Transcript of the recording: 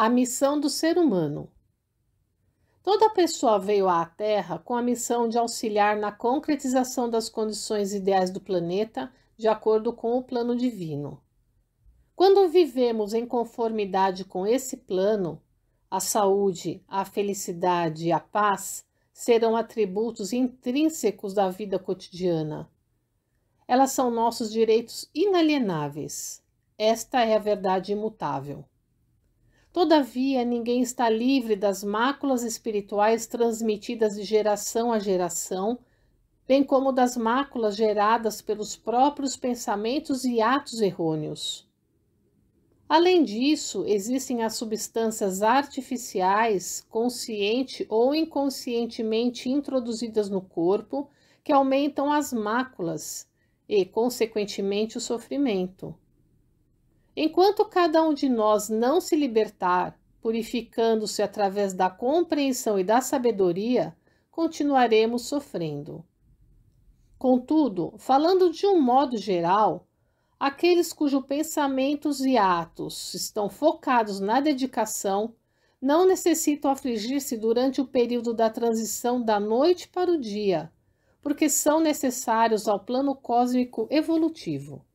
a missão do ser humano. Toda pessoa veio à Terra com a missão de auxiliar na concretização das condições ideais do planeta de acordo com o plano divino. Quando vivemos em conformidade com esse plano, a saúde, a felicidade e a paz serão atributos intrínsecos da vida cotidiana. Elas são nossos direitos inalienáveis. Esta é a verdade imutável. Todavia, ninguém está livre das máculas espirituais transmitidas de geração a geração, bem como das máculas geradas pelos próprios pensamentos e atos errôneos. Além disso, existem as substâncias artificiais, consciente ou inconscientemente introduzidas no corpo, que aumentam as máculas e, consequentemente, o sofrimento. Enquanto cada um de nós não se libertar, purificando-se através da compreensão e da sabedoria, continuaremos sofrendo. Contudo, falando de um modo geral, aqueles cujos pensamentos e atos estão focados na dedicação não necessitam afligir-se durante o período da transição da noite para o dia, porque são necessários ao plano cósmico evolutivo.